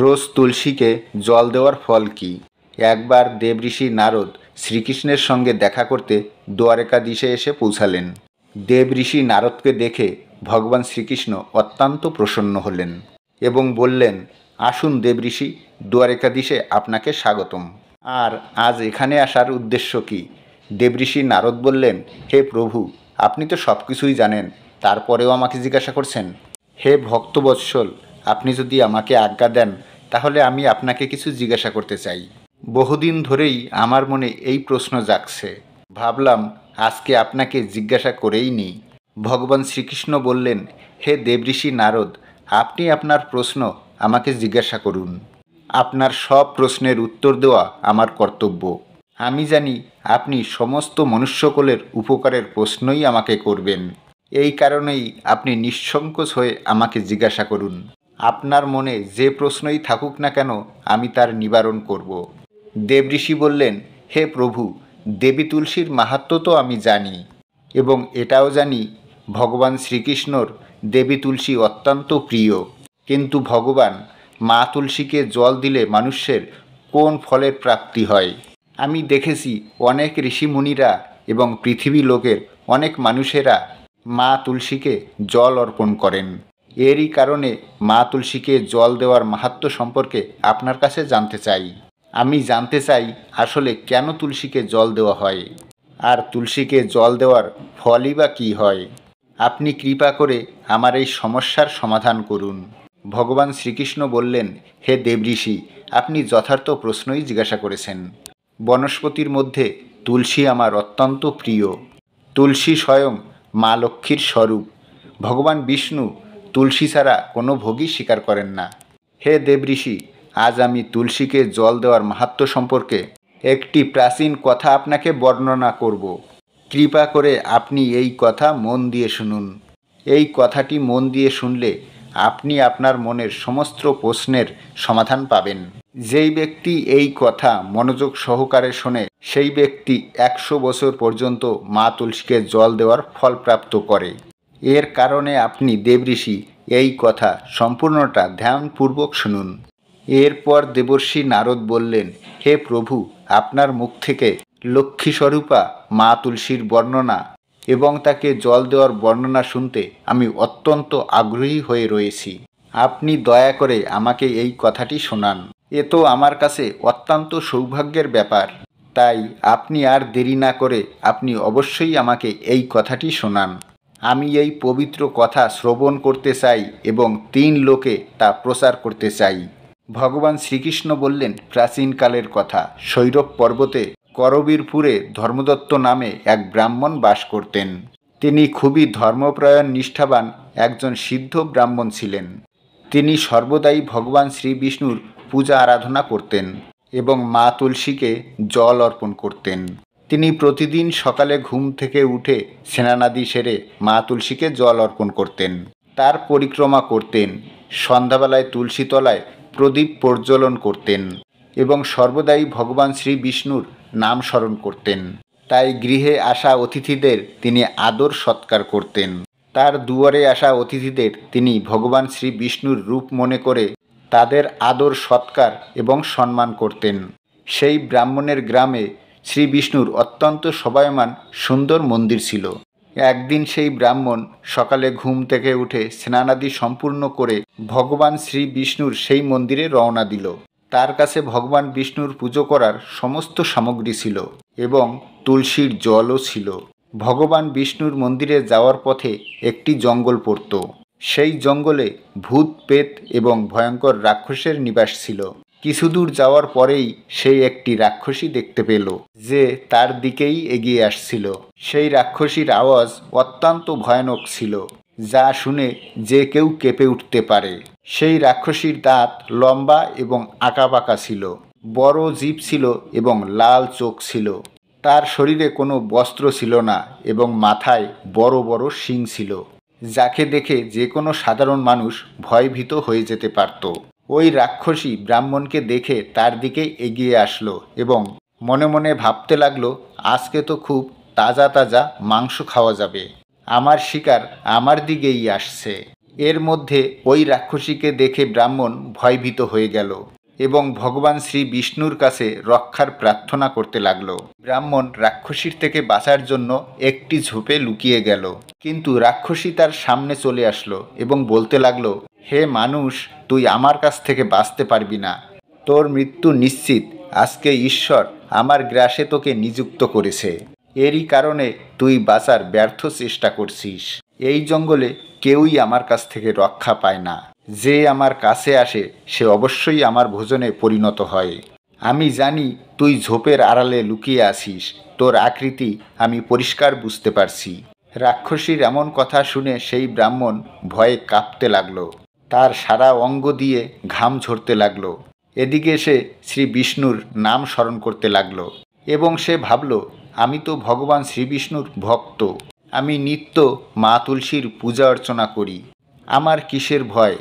রোজ তুলসীকে জল দেওয়ার ফল কি একবার দেবঋষি নারদ শ্রীকৃষ্ণের সঙ্গে দেখা করতে দিশে এসে পৌঁছালেন দেবঋষি নারদকে দেখে ভগবান শ্রীকৃষ্ণ অত্যন্ত প্রসন্ন হলেন এবং বললেন আসুন দেবঋষি দিশে আপনাকে স্বাগতম আর আজ এখানে আসার উদ্দেশ্য কি দেবঋষি নারদ বললেন হে প্রভু আপনি তো সব কিছুই জানেন তারপরেও আমাকে জিজ্ঞাসা করছেন হে ভক্তবৎসল আপনি যদি আমাকে আজ্ঞা দেন তাহলে আমি আপনাকে কিছু জিজ্ঞাসা করতে চাই বহুদিন ধরেই আমার মনে এই প্রশ্ন জাগছে ভাবলাম আজকে আপনাকে জিজ্ঞাসা করেই নি ভগবান শ্রীকৃষ্ণ বললেন হে দেবঋষি নারদ আপনি আপনার প্রশ্ন আমাকে জিজ্ঞাসা করুন আপনার সব প্রশ্নের উত্তর দেওয়া আমার কর্তব্য আমি জানি আপনি সমস্ত মনুষ্যকলের উপকারের প্রশ্নই আমাকে করবেন এই কারণেই আপনি নিঃসংকোচ হয়ে আমাকে জিজ্ঞাসা করুন আপনার মনে যে প্রশ্নই থাকুক না কেন আমি তার নিবারণ করব ঋষি বললেন হে প্রভু দেবী তুলসীর মাহাত্ম তো আমি জানি এবং এটাও জানি ভগবান শ্রীকৃষ্ণর দেবী তুলসী অত্যন্ত প্রিয় কিন্তু ভগবান মা তুলসীকে জল দিলে মানুষের কোন ফলের প্রাপ্তি হয় আমি দেখেছি অনেক ঋষিমুনিরা এবং পৃথিবী লোকের অনেক মানুষেরা মা তুলসীকে জল অর্পণ করেন এরই কারণে মা তুলসীকে জল দেওয়ার মাহাত্ম সম্পর্কে আপনার কাছে জানতে চাই আমি জানতে চাই আসলে কেন তুলসীকে জল দেওয়া হয় আর তুলসীকে জল দেওয়ার ফলই বা কী হয় আপনি কৃপা করে আমার এই সমস্যার সমাধান করুন ভগবান শ্রীকৃষ্ণ বললেন হে দেবঋষি আপনি যথার্থ প্রশ্নই জিজ্ঞাসা করেছেন বনস্পতির মধ্যে তুলসী আমার অত্যন্ত প্রিয় তুলসী স্বয়ং মা লক্ষ্মীর স্বরূপ ভগবান বিষ্ণু তুলসী ছাড়া কোনো ভোগী স্বীকার করেন না হে দেব ঋষি আজ আমি তুলসীকে জল দেওয়ার মাহাত্ম সম্পর্কে একটি প্রাচীন কথা আপনাকে বর্ণনা করব কৃপা করে আপনি এই কথা মন দিয়ে শুনুন এই কথাটি মন দিয়ে শুনলে আপনি আপনার মনের সমস্ত প্রশ্নের সমাধান পাবেন যেই ব্যক্তি এই কথা মনোযোগ সহকারে শোনে সেই ব্যক্তি একশো বছর পর্যন্ত মা তুলসীকে জল দেওয়ার ফলপ্রাপ্ত করে এর কারণে আপনি দেবঋষি এই কথা সম্পূর্ণটা ধ্যানপূর্বক শুনুন এরপর দেবর্ষি নারদ বললেন হে প্রভু আপনার মুখ থেকে লক্ষ্মীস্বরূপা মা তুলসীর বর্ণনা এবং তাকে জল দেওয়ার বর্ণনা শুনতে আমি অত্যন্ত আগ্রহী হয়ে রয়েছি আপনি দয়া করে আমাকে এই কথাটি শোনান এ তো আমার কাছে অত্যন্ত সৌভাগ্যের ব্যাপার তাই আপনি আর দেরি না করে আপনি অবশ্যই আমাকে এই কথাটি শোনান আমি এই পবিত্র কথা শ্রবণ করতে চাই এবং তিন লোকে তা প্রচার করতে চাই ভগবান শ্রীকৃষ্ণ বললেন প্রাচীনকালের কথা সৌরভ পর্বতে করবীরপুরে ধর্মদত্ত নামে এক ব্রাহ্মণ বাস করতেন তিনি খুবই ধর্মপ্রয়ণ নিষ্ঠাবান একজন সিদ্ধ ব্রাহ্মণ ছিলেন তিনি সর্বদাই ভগবান শ্রী বিষ্ণুর পূজা আরাধনা করতেন এবং মা তুলসীকে জল অর্পণ করতেন তিনি প্রতিদিন সকালে ঘুম থেকে উঠে সেনানাদি সেরে মা তুলসীকে জল অর্পণ করতেন তার পরিক্রমা করতেন সন্ধ্যাবেলায় তুলসীতলায় প্রদীপ প্রজ্বলন করতেন এবং সর্বদাই ভগবান শ্রী বিষ্ণুর নাম স্মরণ করতেন তাই গৃহে আসা অতিথিদের তিনি আদর সৎকার করতেন তার দুয়ারে আসা অতিথিদের তিনি ভগবান শ্রী বিষ্ণুর রূপ মনে করে তাদের আদর সৎকার এবং সম্মান করতেন সেই ব্রাহ্মণের গ্রামে শ্রী বিষ্ণুর অত্যন্ত সবায়মান সুন্দর মন্দির ছিল একদিন সেই ব্রাহ্মণ সকালে ঘুম থেকে উঠে স্নানাদি সম্পূর্ণ করে ভগবান শ্রী বিষ্ণুর সেই মন্দিরে রওনা দিল তার কাছে ভগবান বিষ্ণুর পুজো করার সমস্ত সামগ্রী ছিল এবং তুলসীর জলও ছিল ভগবান বিষ্ণুর মন্দিরে যাওয়ার পথে একটি জঙ্গল পড়ত সেই জঙ্গলে ভূত পেত এবং ভয়ঙ্কর রাক্ষসের নিবাস ছিল কিছু দূর যাওয়ার পরেই সেই একটি রাক্ষসী দেখতে পেল যে তার দিকেই এগিয়ে আসছিল সেই রাক্ষসীর আওয়াজ অত্যন্ত ভয়ানক ছিল যা শুনে যে কেউ কেঁপে উঠতে পারে সেই রাক্ষসীর দাঁত লম্বা এবং আঁকাবাঁকা ছিল বড় জীব ছিল এবং লাল চোখ ছিল তার শরীরে কোনো বস্ত্র ছিল না এবং মাথায় বড় বড় শিং ছিল যাকে দেখে যে কোনো সাধারণ মানুষ ভয়ভীত হয়ে যেতে পারত ওই রাক্ষসী ব্রাহ্মণকে দেখে তার দিকে এগিয়ে আসলো এবং মনে মনে ভাবতে লাগলো আজকে তো খুব তাজা তাজা মাংস খাওয়া যাবে আমার শিকার আমার দিকেই আসছে এর মধ্যে ওই রাক্ষসীকে দেখে ব্রাহ্মণ ভয়ভীত হয়ে গেল এবং ভগবান শ্রী বিষ্ণুর কাছে রক্ষার প্রার্থনা করতে লাগল ব্রাহ্মণ রাক্ষসীর থেকে বাঁচার জন্য একটি ঝোপে লুকিয়ে গেল কিন্তু রাক্ষসী তার সামনে চলে আসলো এবং বলতে লাগল হে মানুষ তুই আমার কাছ থেকে বাঁচতে পারবি না তোর মৃত্যু নিশ্চিত আজকে ঈশ্বর আমার গ্রাসে তোকে নিযুক্ত করেছে এরই কারণে তুই বাঁচার ব্যর্থ চেষ্টা করছিস এই জঙ্গলে কেউই আমার কাছ থেকে রক্ষা পায় না যে আমার কাছে আসে সে অবশ্যই আমার ভোজনে পরিণত হয় আমি জানি তুই ঝোপের আড়ালে লুকিয়ে আসিস তোর আকৃতি আমি পরিষ্কার বুঝতে পারছি রাক্ষসীর এমন কথা শুনে সেই ব্রাহ্মণ ভয়ে কাঁপতে লাগলো তার সারা অঙ্গ দিয়ে ঘাম ঝরতে লাগল এদিকে সে শ্রী বিষ্ণুর নাম স্মরণ করতে লাগলো এবং সে ভাবল আমি তো ভগবান শ্রীবিষ্ণুর ভক্ত আমি নিত্য মা তুলসীর পূজা অর্চনা করি আমার কিসের ভয়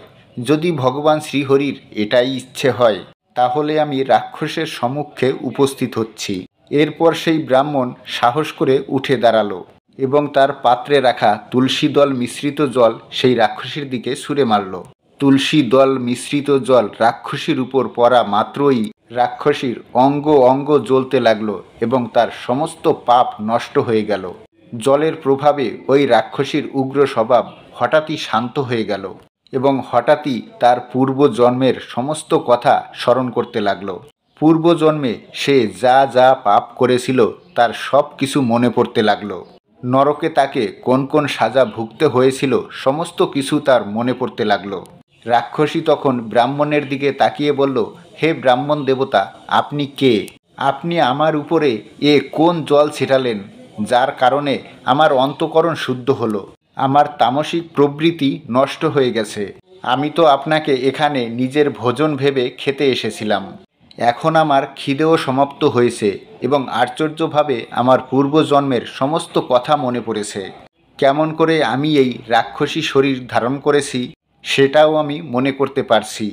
যদি ভগবান শ্রীহরির এটাই ইচ্ছে হয় তাহলে আমি রাক্ষসের সমক্ষে উপস্থিত হচ্ছি এরপর সেই ব্রাহ্মণ সাহস করে উঠে দাঁড়ালো এবং তার পাত্রে রাখা তুলসী দল মিশ্রিত জল সেই রাক্ষসীর দিকে সুরে মারল তুলসী দল মিশ্রিত জল রাক্ষসীর উপর পড়া মাত্রই রাক্ষসীর অঙ্গ অঙ্গ জ্বলতে লাগলো এবং তার সমস্ত পাপ নষ্ট হয়ে গেল জলের প্রভাবে ওই রাক্ষসীর উগ্র স্বভাব হঠাৎই শান্ত হয়ে গেল এবং হঠাৎই তার পূর্বজন্মের সমস্ত কথা স্মরণ করতে পূর্ব পূর্বজন্মে সে যা যা পাপ করেছিল তার সব কিছু মনে পড়তে লাগল নরকে তাকে কোন কোন সাজা ভুগতে হয়েছিল সমস্ত কিছু তার মনে পড়তে লাগল রাক্ষসী তখন ব্রাহ্মণের দিকে তাকিয়ে বলল হে ব্রাহ্মণ দেবতা আপনি কে আপনি আমার উপরে এ কোন জল ছিটালেন যার কারণে আমার অন্তকরণ শুদ্ধ হলো আমার তামসিক প্রবৃতি নষ্ট হয়ে গেছে আমি তো আপনাকে এখানে নিজের ভোজন ভেবে খেতে এসেছিলাম এখন আমার খিদেও সমাপ্ত হয়েছে এবং আশ্চর্যভাবে আমার পূর্বজন্মের সমস্ত কথা মনে পড়েছে কেমন করে আমি এই রাক্ষসী শরীর ধারণ করেছি সেটাও আমি মনে করতে পারছি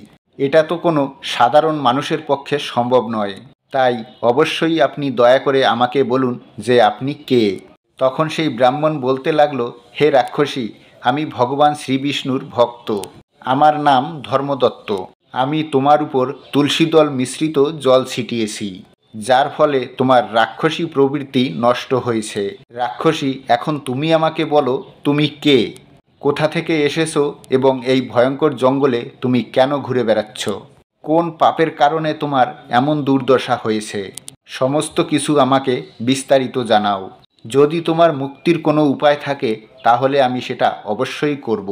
এটা তো কোনো সাধারণ মানুষের পক্ষে সম্ভব নয় তাই অবশ্যই আপনি দয়া করে আমাকে বলুন যে আপনি কে তখন সেই ব্রাহ্মণ বলতে লাগল হে রাক্ষসী আমি ভগবান শ্রীবিষ্ণুর ভক্ত আমার নাম ধর্মদত্ত আমি তোমার উপর তুলসীদল মিশ্রিত জল ছিটিয়েছি যার ফলে তোমার রাক্ষসী প্রবৃত্তি নষ্ট হয়েছে রাক্ষসী এখন তুমি আমাকে বলো তুমি কে কোথা থেকে এসেছো এবং এই ভয়ঙ্কর জঙ্গলে তুমি কেন ঘুরে বেড়াচ্ছ কোন পাপের কারণে তোমার এমন দুর্দশা হয়েছে সমস্ত কিছু আমাকে বিস্তারিত জানাও যদি তোমার মুক্তির কোনো উপায় থাকে তাহলে আমি সেটা অবশ্যই করব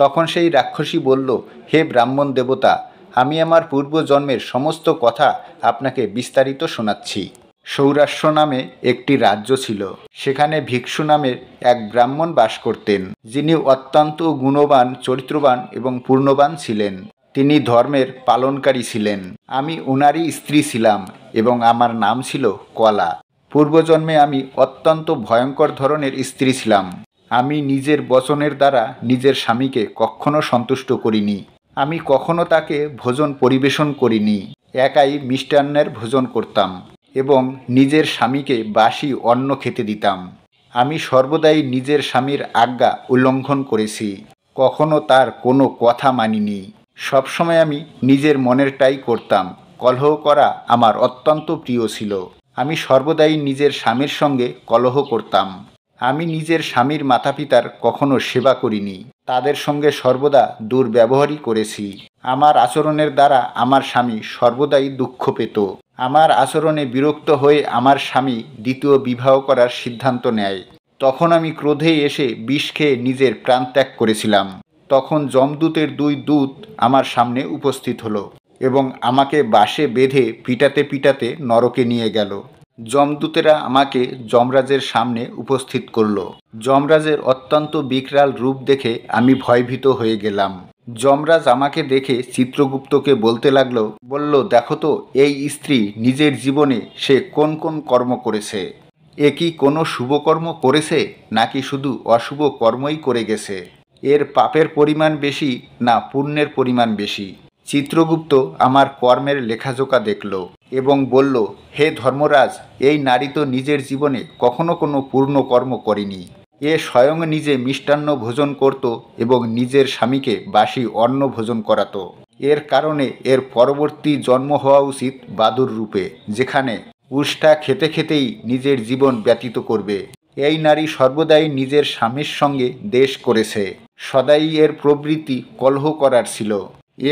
তখন সেই রাক্ষসী বলল হে ব্রাহ্মণ দেবতা আমি আমার পূর্বজন্মের সমস্ত কথা আপনাকে বিস্তারিত শোনাচ্ছি সৌরাষ্ট্র নামে একটি রাজ্য ছিল সেখানে ভিক্ষু নামের এক ব্রাহ্মণ বাস করতেন যিনি অত্যন্ত গুণবান চরিত্রবান এবং পূর্ণবান ছিলেন তিনি ধর্মের পালনকারী ছিলেন আমি ওনারই স্ত্রী ছিলাম এবং আমার নাম ছিল কলা পূর্বজন্মে আমি অত্যন্ত ভয়ঙ্কর ধরনের স্ত্রী ছিলাম আমি নিজের বচনের দ্বারা নিজের স্বামীকে কখনো সন্তুষ্ট করিনি আমি কখনো তাকে ভোজন পরিবেশন করিনি একাই মিষ্টান্নের ভোজন করতাম এবং নিজের স্বামীকে বাসি অন্ন খেতে দিতাম আমি সর্বদাই নিজের স্বামীর আজ্ঞা উল্লঙ্ঘন করেছি কখনো তার কোনো কথা মানিনি সবসময় আমি নিজের মনেরটাই করতাম কলহ করা আমার অত্যন্ত প্রিয় ছিল আমি সর্বদাই নিজের স্বামীর সঙ্গে কলহ করতাম আমি নিজের স্বামীর মাতা পিতার কখনো সেবা করিনি তাদের সঙ্গে সর্বদা দুর্ব্যবহারই করেছি আমার আচরণের দ্বারা আমার স্বামী সর্বদাই দুঃখ পেত আমার আচরণে বিরক্ত হয়ে আমার স্বামী দ্বিতীয় বিবাহ করার সিদ্ধান্ত নেয় তখন আমি ক্রোধে এসে বিষ খেয়ে নিজের প্রাণ ত্যাগ করেছিলাম তখন যমদূতের দুই দূত আমার সামনে উপস্থিত হলো এবং আমাকে বাসে বেঁধে পিটাতে পিটাতে নরকে নিয়ে গেল যমদূতেরা আমাকে যমরাজের সামনে উপস্থিত করল যমরাজের অত্যন্ত বিকরাল রূপ দেখে আমি ভয়ভীত হয়ে গেলাম যমরাজ আমাকে দেখে চিত্রগুপ্তকে বলতে লাগল বলল দেখো তো এই স্ত্রী নিজের জীবনে সে কোন কোন কর্ম করেছে এ কি কোনো শুভকর্ম করেছে নাকি শুধু অশুভ কর্মই করে গেছে এর পাপের পরিমাণ বেশি না পুণ্যের পরিমাণ বেশি চিত্রগুপ্ত আমার কর্মের লেখাজোকা দেখল এবং বলল হে ধর্মরাজ এই নারী তো নিজের জীবনে কখনো কোনো পূর্ণ কর্ম করেনি এ স্বয়ং নিজে মিষ্টান্ন ভোজন করত এবং নিজের স্বামীকে বাসি অন্ন ভোজন করাত এর কারণে এর পরবর্তী জন্ম হওয়া উচিত বাদুর রূপে যেখানে উষ্টা খেতে খেতেই নিজের জীবন ব্যতীত করবে এই নারী সর্বদাই নিজের স্বামীর সঙ্গে দেশ করেছে সদাই এর প্রবৃত্তি কলহ করার ছিল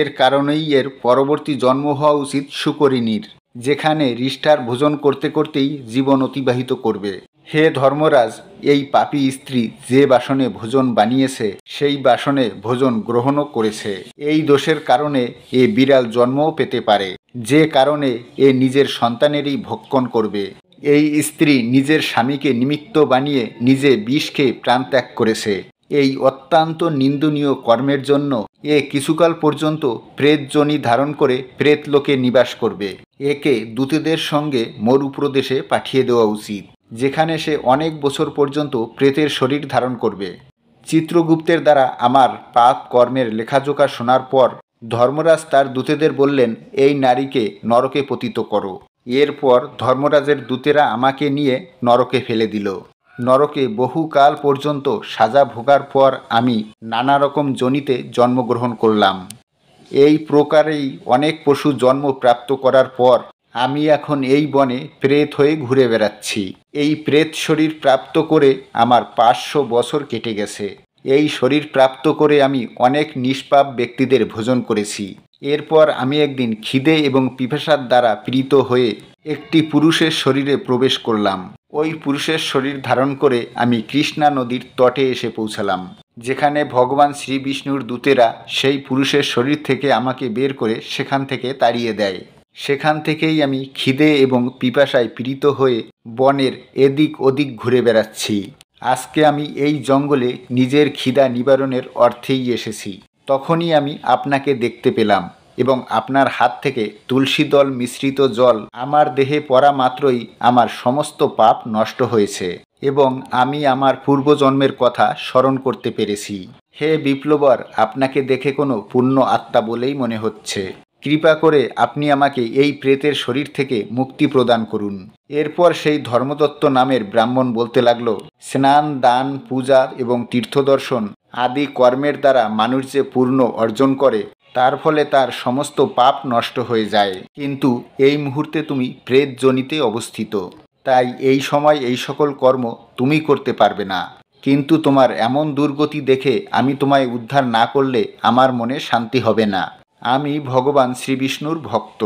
এর কারণেই এর পরবর্তী জন্ম হওয়া উচিত সুকরিণীর যেখানে রিষ্ঠার ভোজন করতে করতেই জীবন অতিবাহিত করবে হে ধর্মরাজ এই পাপী স্ত্রী যে বাসনে ভোজন বানিয়েছে সেই বাসনে ভোজন গ্রহণও করেছে এই দোষের কারণে এ বিড়াল জন্মও পেতে পারে যে কারণে এ নিজের সন্তানেরই ভক্ষণ করবে এই স্ত্রী নিজের স্বামীকে নিমিত্ত বানিয়ে নিজে বিষকে প্রাণত্যাগ করেছে এই অত্যন্ত নিন্দনীয় কর্মের জন্য এ কিছুকাল পর্যন্ত জনি ধারণ করে প্রেত লোকে নিবাস করবে একে দূতেদের সঙ্গে মরুপ্রদেশে পাঠিয়ে দেওয়া উচিত যেখানে সে অনেক বছর পর্যন্ত প্রেতের শরীর ধারণ করবে চিত্রগুপ্তের দ্বারা আমার পাপ কর্মের লেখাজোখা শোনার পর ধর্মরাজ তার দূতেদের বললেন এই নারীকে নরকে পতিত করো এরপর ধর্মরাজের দূতেরা আমাকে নিয়ে নরকে ফেলে দিল নরকে বহুকাল পর্যন্ত সাজা ভোগার পর আমি নানা রকম জনিতে জন্মগ্রহণ করলাম এই প্রকারেই অনেক পশু জন্ম প্রাপ্ত করার পর আমি এখন এই বনে প্রেত হয়ে ঘুরে বেড়াচ্ছি এই প্রেত শরীর প্রাপ্ত করে আমার পাঁচশো বছর কেটে গেছে এই শরীর প্রাপ্ত করে আমি অনেক নিষ্পাপ ব্যক্তিদের ভোজন করেছি এরপর আমি একদিন খিদে এবং পিপাসার দ্বারা পীড়িত হয়ে একটি পুরুষের শরীরে প্রবেশ করলাম ওই পুরুষের শরীর ধারণ করে আমি কৃষ্ণা নদীর তটে এসে পৌঁছালাম যেখানে ভগবান শ্রী বিষ্ণুর দূতেরা সেই পুরুষের শরীর থেকে আমাকে বের করে সেখান থেকে তাড়িয়ে দেয় সেখান থেকেই আমি খিদে এবং পিপাসায় পীড়িত হয়ে বনের এদিক ওদিক ঘুরে বেড়াচ্ছি আজকে আমি এই জঙ্গলে নিজের খিদা নিবারণের অর্থেই এসেছি তখনই আমি আপনাকে দেখতে পেলাম এবং আপনার হাত থেকে তুলসী দল মিশ্রিত জল আমার দেহে পড়া মাত্রই আমার সমস্ত পাপ নষ্ট হয়েছে এবং আমি আমার পূর্বজন্মের কথা স্মরণ করতে পেরেছি হে বিপ্লবর আপনাকে দেখে কোনো পুণ্য আত্মা বলেই মনে হচ্ছে কৃপা করে আপনি আমাকে এই প্রেতের শরীর থেকে মুক্তি প্রদান করুন এরপর সেই ধর্মদত্ত নামের ব্রাহ্মণ বলতে লাগল স্নান দান পূজা এবং তীর্থদর্শন আদি কর্মের দ্বারা মানুষ যে পূর্ণ অর্জন করে তার ফলে তার সমস্ত পাপ নষ্ট হয়ে যায় কিন্তু এই মুহূর্তে তুমি প্রেত জনিতে অবস্থিত তাই এই সময় এই সকল কর্ম তুমি করতে পারবে না কিন্তু তোমার এমন দুর্গতি দেখে আমি তোমায় উদ্ধার না করলে আমার মনে শান্তি হবে না আমি ভগবান শ্রীবিষ্ণুর ভক্ত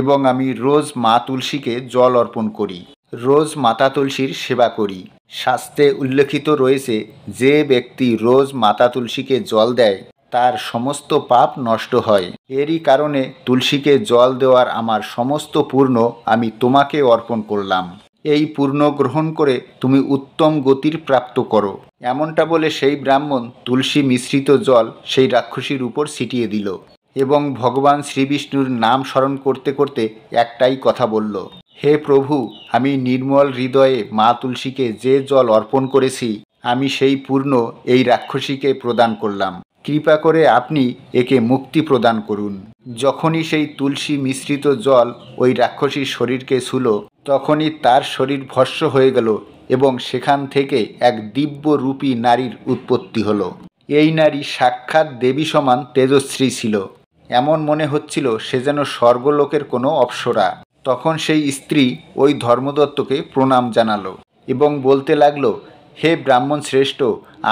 এবং আমি রোজ মা তুলসীকে জল অর্পণ করি রোজ মাতা তুলসীর সেবা করি শাস্তে উল্লেখিত রয়েছে যে ব্যক্তি রোজ মাতা তুলসীকে জল দেয় তার সমস্ত পাপ নষ্ট হয় এরই কারণে তুলসীকে জল দেওয়ার আমার সমস্ত পূর্ণ আমি তোমাকে অর্পণ করলাম এই পূর্ণ গ্রহণ করে তুমি উত্তম গতির প্রাপ্ত করো এমনটা বলে সেই ব্রাহ্মণ তুলসী মিশ্রিত জল সেই রাক্ষসীর উপর ছিটিয়ে দিল এবং ভগবান শ্রীবিষ্ণুর নাম স্মরণ করতে করতে একটাই কথা বলল হে প্রভু আমি নির্মল হৃদয়ে মা তুলসীকে যে জল অর্পণ করেছি আমি সেই পূর্ণ এই রাক্ষসীকে প্রদান করলাম কৃপা করে আপনি একে মুক্তি প্রদান করুন যখনই সেই তুলসী মিশ্রিত জল ওই রাক্ষসীর শরীরকে ছুল তখনই তার শরীর ভস্য হয়ে গেল এবং সেখান থেকে এক দিব্য রূপী নারীর উৎপত্তি হল এই নারী সাক্ষাৎ দেবী সমান তেজশ্রী ছিল এমন মনে হচ্ছিল সে যেন স্বর্গলোকের কোনো অপসরা তখন সেই স্ত্রী ওই ধর্মদত্তকে প্রণাম জানালো এবং বলতে লাগলো হে ব্রাহ্মণ শ্রেষ্ঠ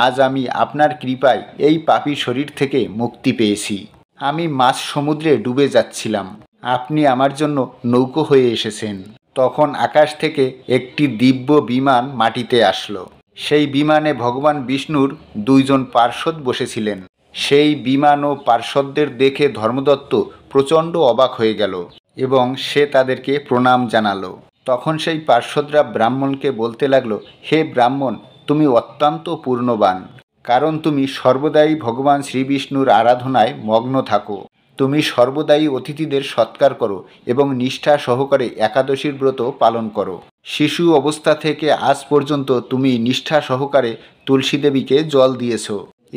আজ আমি আপনার কৃপায় এই পাপি শরীর থেকে মুক্তি পেয়েছি আমি মাছ সমুদ্রে ডুবে যাচ্ছিলাম আপনি আমার জন্য নৌকো হয়ে এসেছেন তখন আকাশ থেকে একটি দিব্য বিমান মাটিতে আসলো সেই বিমানে ভগবান বিষ্ণুর দুইজন পার্শ্বদ বসেছিলেন সেই বিমান ও পার্শ্বদদের দেখে ধর্মদত্ত প্রচণ্ড অবাক হয়ে গেল এবং সে তাদেরকে প্রণাম জানালো তখন সেই পার্শ্বদরা ব্রাহ্মণকে বলতে লাগলো হে ব্রাহ্মণ তুমি অত্যন্ত পূর্ণবান কারণ তুমি সর্বদাই ভগবান শ্রীবিষ্ণুর আরাধনায় মগ্ন থাকো তুমি সর্বদাই অতিথিদের সৎকার করো এবং নিষ্ঠা সহকারে একাদশীর ব্রত পালন করো শিশু অবস্থা থেকে আজ পর্যন্ত তুমি নিষ্ঠা সহকারে তুলসী দেবীকে জল দিয়েছ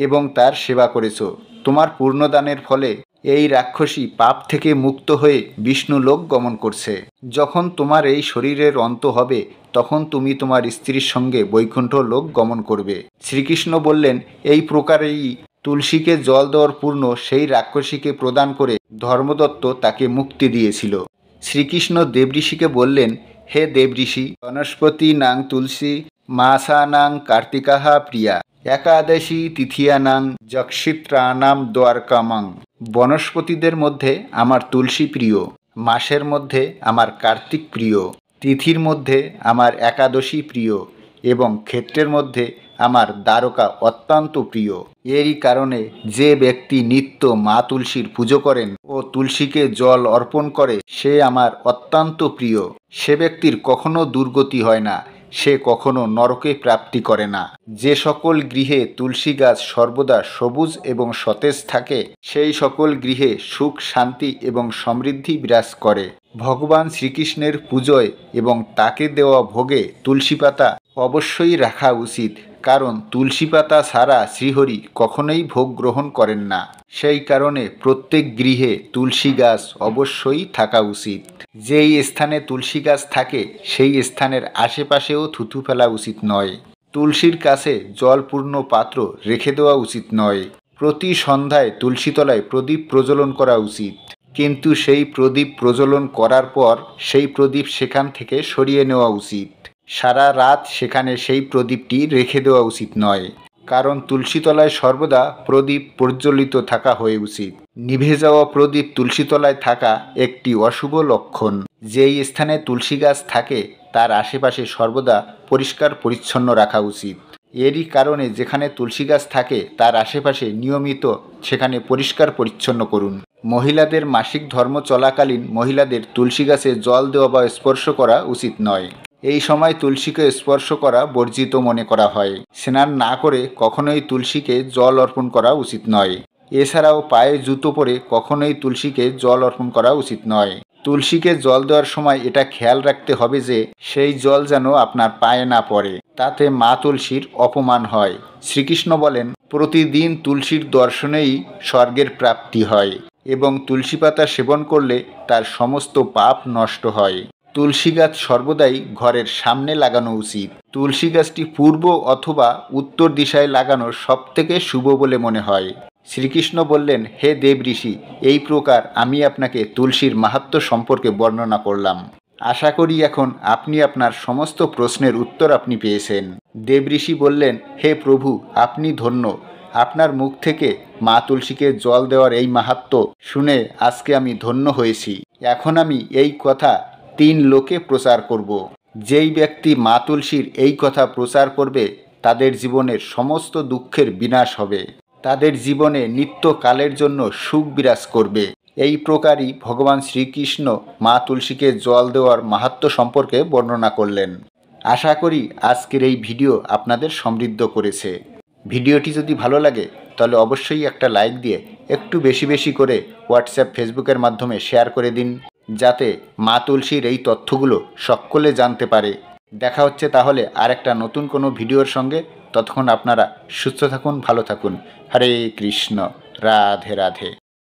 এবং তার সেবা করেছ তোমার পূর্ণদানের ফলে এই রাক্ষসী পাপ থেকে মুক্ত হয়ে বিষ্ণু লোক গমন করছে যখন তোমার এই শরীরের অন্ত হবে তখন তুমি তোমার স্ত্রীর সঙ্গে বৈকুণ্ঠ লোক গমন করবে শ্রীকৃষ্ণ বললেন এই প্রকারেই তুলসীকে জল দেওয়ার পূর্ণ সেই রাক্ষসীকে প্রদান করে ধর্মদত্ত তাকে মুক্তি দিয়েছিল শ্রীকৃষ্ণ দেবঋষিকে বললেন হে দেবঋষি বনস্পতি নাং তুলসী মাসানাং কার্তিকাহা প্রিয়া একাদশী তিথিয়ানাং যক্ষিত্রানাম দ্বারকামাং বনস্পতিদের মধ্যে আমার তুলসী প্রিয় মাসের মধ্যে আমার কার্তিক প্রিয় তিথির মধ্যে আমার একাদশী প্রিয় এবং ক্ষেত্রের মধ্যে আমার দ্বারকা অত্যন্ত প্রিয় এরই কারণে যে ব্যক্তি নিত্য মা তুলসীর পুজো করেন ও তুলসীকে জল অর্পণ করে সে আমার অত্যন্ত প্রিয় সে ব্যক্তির কখনো দুর্গতি হয় না সে কখনো নরকে প্রাপ্তি করে না যে সকল গৃহে তুলসী গাছ সর্বদা সবুজ এবং সতেজ থাকে সেই সকল গৃহে সুখ শান্তি এবং সমৃদ্ধি বিরাজ করে ভগবান শ্রীকৃষ্ণের পুজোয় এবং তাকে দেওয়া ভোগে তুলসী পাতা অবশ্যই রাখা উচিত কারণ তুলসী পাতা ছাড়া শ্রীহরি কখনোই ভোগ গ্রহণ করেন না সেই কারণে প্রত্যেক গৃহে তুলসী গাছ অবশ্যই থাকা উচিত যেই স্থানে তুলসী গাছ থাকে সেই স্থানের আশেপাশেও থুতু ফেলা উচিত নয় তুলসীর কাছে জলপূর্ণ পাত্র রেখে দেওয়া উচিত নয় প্রতি সন্ধ্যায় তুলসীতলায় প্রদীপ প্রজ্বলন করা উচিত কিন্তু সেই প্রদীপ প্রজ্বলন করার পর সেই প্রদীপ সেখান থেকে সরিয়ে নেওয়া উচিত সারা রাত সেখানে সেই প্রদীপটি রেখে দেওয়া উচিত নয় কারণ তুলসীতলায় সর্বদা প্রদীপ প্রজ্বলিত থাকা হয়ে উচিত নিভে যাওয়া প্রদীপ তুলসীতলায় থাকা একটি অশুভ লক্ষণ যেই স্থানে তুলসী গাছ থাকে তার আশেপাশে সর্বদা পরিষ্কার পরিচ্ছন্ন রাখা উচিত এরই কারণে যেখানে তুলসী গাছ থাকে তার আশেপাশে নিয়মিত সেখানে পরিষ্কার পরিচ্ছন্ন করুন মহিলাদের মাসিক ধর্ম চলাকালীন মহিলাদের তুলসী গাছে জল দেওয়া বা স্পর্শ করা উচিত নয় এই সময় তুলসীকে স্পর্শ করা বর্জিত মনে করা হয় স্নান না করে কখনোই তুলসীকে জল অর্পণ করা উচিত নয় এছাড়াও পায়ে জুতো পরে কখনোই তুলসীকে জল অর্পণ করা উচিত নয় তুলসীকে জল দেওয়ার সময় এটা খেয়াল রাখতে হবে যে সেই জল যেন আপনার পায়ে না পড়ে তাতে মা তুলসীর অপমান হয় শ্রীকৃষ্ণ বলেন প্রতিদিন তুলসীর দর্শনেই স্বর্গের প্রাপ্তি হয় এবং তুলসী পাতা সেবন করলে তার সমস্ত পাপ নষ্ট হয় তুলসী গাছ সর্বদাই ঘরের সামনে লাগানো উচিত তুলসী গাছটি পূর্ব অথবা উত্তর দিশায় লাগানো সবথেকে শুভ বলে মনে হয় শ্রীকৃষ্ণ বললেন হে দেব ঋষি এই প্রকার আমি আপনাকে তুলসীর মাহাত্ম সম্পর্কে বর্ণনা করলাম আশা করি এখন আপনি আপনার সমস্ত প্রশ্নের উত্তর আপনি পেয়েছেন দেব ঋষি বললেন হে প্রভু আপনি ধন্য আপনার মুখ থেকে মা তুলসীকে জল দেওয়ার এই মাহাত্ম শুনে আজকে আমি ধন্য হয়েছি এখন আমি এই কথা তিন লোকে প্রচার করব। যেই ব্যক্তি মা তুলসীর এই কথা প্রচার করবে তাদের জীবনের সমস্ত দুঃখের বিনাশ হবে তাদের জীবনে নিত্যকালের জন্য সুখ বিরাজ করবে এই প্রকারই ভগবান শ্রীকৃষ্ণ মা তুলসীকে জল দেওয়ার মাহাত্ম সম্পর্কে বর্ণনা করলেন আশা করি আজকের এই ভিডিও আপনাদের সমৃদ্ধ করেছে ভিডিওটি যদি ভালো লাগে তাহলে অবশ্যই একটা লাইক দিয়ে একটু বেশি বেশি করে হোয়াটসঅ্যাপ ফেসবুকের মাধ্যমে শেয়ার করে দিন যাতে মা তুলসীর এই তথ্যগুলো সকলে জানতে পারে দেখা হচ্ছে তাহলে আরেকটা নতুন কোনো ভিডিওর সঙ্গে ততক্ষণ আপনারা সুস্থ থাকুন ভালো থাকুন হরে কৃষ্ণ রাধে রাধে